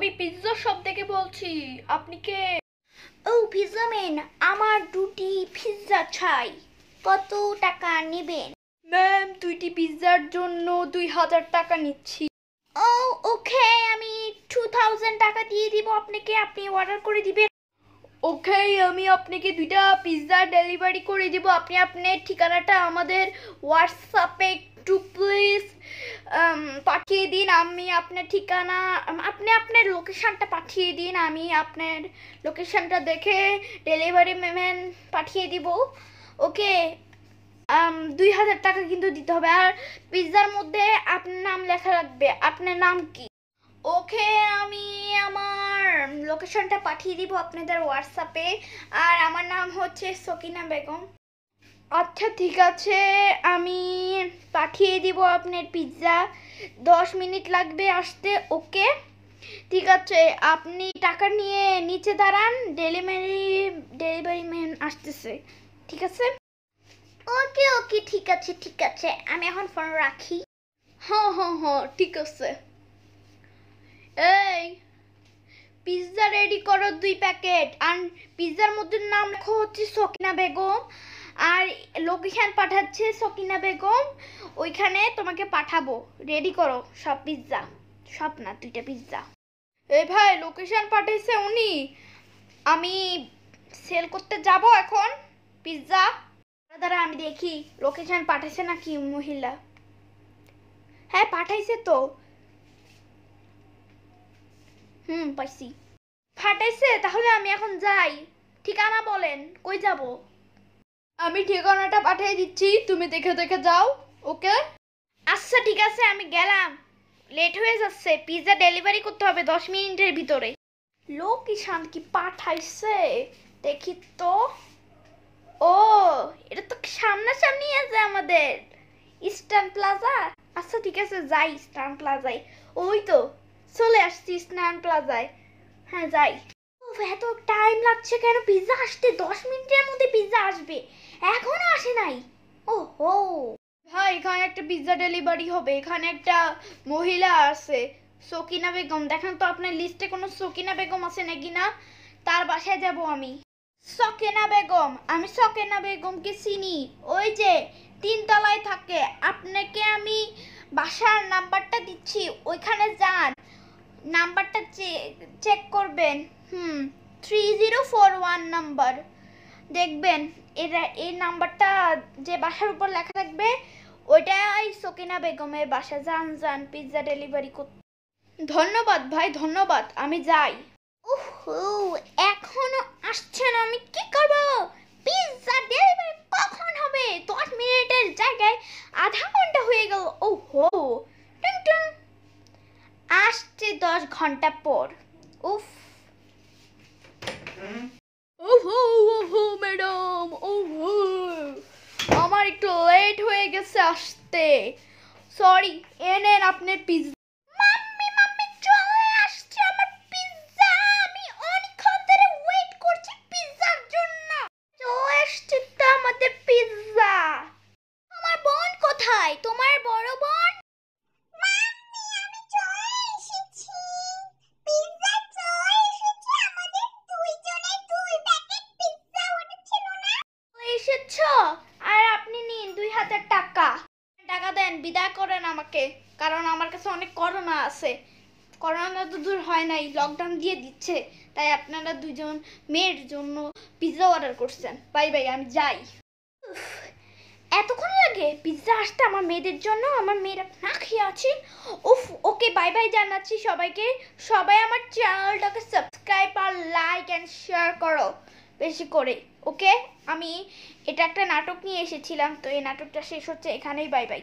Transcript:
আমি pizza shop থেকে বলছি আপনি কে ও পিৎজা ম্যান আমার দুটি পিৎজা চাই কত টাকা নেবেন ম্যাম দুইটি পিৎজার জন্য দুই হাজার টাকা নিচ্ছি ও ওকে আমি টু থাউজেন্ড টাকা দিয়ে দিব আপনাকে আপনি অর্ডার করে দিবেন ওকে আমি আপনাকে দুইটা পিৎজা ডেলিভারি করে দিব আপনি আপনার ঠিকানাটা আমাদের হোয়াটসঅ্যাপে একটু প্লিজ um, পাঠিয়ে দিন আমি আপনার ঠিকানা আপনি আপনার লোকেশানটা পাঠিয়ে দিন আমি আপনার লোকেশানটা দেখে ডেলিভারি ম্যান পাঠিয়ে দিব ওকে um, দুই হাজার টাকা কিন্তু দিতে হবে আর পিৎজার মধ্যে আপনার নাম লেখা লাগবে আপনার নাম কি ওকে আমি আমার লোকেশনটা পাঠিয়ে দিব আপনাদের হোয়াটসঅ্যাপে আর আমার নাম হচ্ছে সকিনা বেগম আচ্ছা ঠিক আছে আমি পাঠিয়ে দিব আপনার পিৎজা দশ মিনিট লাগবে আসতে ওকে ঠিক আছে আপনি টাকা নিয়ে নিচে দাঁড়ান ডেলিভারি ডেলিভারি ম্যান আসতেছে ঠিক আছে ওকে ওকে ঠিক আছে ঠিক আছে আমি এখন ফোন রাখি হ্যাঁ হ্যাঁ হ্যাঁ ঠিক আছে এই পিৎজা রেডি করো দুই প্যাকেট আর পিৎজার মধ্যে নাম লেখো হচ্ছে সকিনা বেগম লোকেশান পাঠাচ্ছে সকিনা বেগম ওইখানে তোমাকে পাঠাবো রেডি করো সব পিৎজা সব না দুইটা পিৎজা এ ভাই লোকেশান পাঠিয়েছে উনি আমি সেল করতে যাব এখন পিৎজা দাদা আমি দেখি লোকেশান পাঠাইছে নাকি মহিলা হ্যাঁ পাঠাইছে তো হুম পাইছি পাঠাইছে তাহলে আমি এখন যাই ঠিকানা বলেন কই যাবো আমি ঠিকানাটা পাঠিয়ে দিচ্ছি তুমি দেখে দেখে যাও ওকে আচ্ছা ঠিক আছে আমি গেলাম লেট হয়ে যাচ্ছে পিৎজা ডেলিভারি করতে হবে দশ মিনিটের ভিতরে লোক ইশান কি পাঠাইছে দেখি তো ও এটা তো সামনাসামনি আছে আমাদের ইস্টার্ন প্লাজা আচ্ছা ঠিক আছে যাই ইস্টার্ন প্লাজায় ওই তো চলে আসছি ইস্টার্ন প্লাজায় হ্যাঁ যাই এত টাইম লাগছে কেন পিৎজা আসতে দশ মিনিটের মধ্যে পিৎজা আসবে এখনো আসে নাই ও হো ভাই এখানে একটা পিৎজা ডেলিভারি হবে এখানে একটা মহিলা আছে সকিনা বেগম দেখেন তো আপনার লিস্টে কোনো সকিনা বেগম আছে নাকি না তার বাসায় যাব আমি সকেনা বেগম আমি সকেনা বেগমকে চিনি ওই যে তিনতলায় থাকে আপনাকে আমি বাসার নাম্বারটা দিচ্ছি ওইখানে যান নাম্বারটা চেক করবেন হুম three zero four one number দেখবেন এরা এই নাম্বারটা যে বাসার উপর লেখা থাকবে ওইটাই সকিনা বেগমের বাসা যান যান পিৎজা ডেলিভারি করতে ধন্যবাদ ভাই ধন্যবাদ আমি যাই ওহো এখনো আসছে না আমি কি করব পিৎজা ডেলিভারি কখন হবে দশ মিনিটের জায়গায় আধা ঘন্টা হয়ে গেল ও হো ওহো আসছে দশ ঘন্টা পর উফ ওহো ওহো ম্যাডাম ওহো আমার একটু লেট হয়ে গেছে আসতে সরি এনেন আপনার পিৎজা মাম্মি মাম্মি চলে আসছে আমার পিৎজা আমি অনেকক্ষণ ধরে ওয়েট করছি পিৎজার জন্য চলে আসছে তো পিৎজা আমার বোন কোথায় তোমার বোন টাকা টাকা দেন বিদায় করেন আমাকে কারণ আমার কাছে অনেক করোনা আছে করোনা তো দূর হয় নাই লকডাউন দিয়ে দিচ্ছে তাই আপনারা দুজন মেয়ের জন্য পিৎজা অর্ডার করছেন বাই বাই আমি যাই এতক্ষণ লাগে পিৎজা আসতে আমার মেয়েদের জন্য আমার মেয়েরা না খেয়ে আছে উফ ওকে বাই বাই জানাচ্ছি সবাইকে সবাই আমার চ্যানেলটাকে সাবস্ক্রাইব আর লাইক অ্যান্ড শেয়ার করো বেশি করে ওকে আমি এটা একটা নাটক নিয়ে এসেছিলাম তো এই নাটকটা শেষ হচ্ছে এখানেই বাই বাই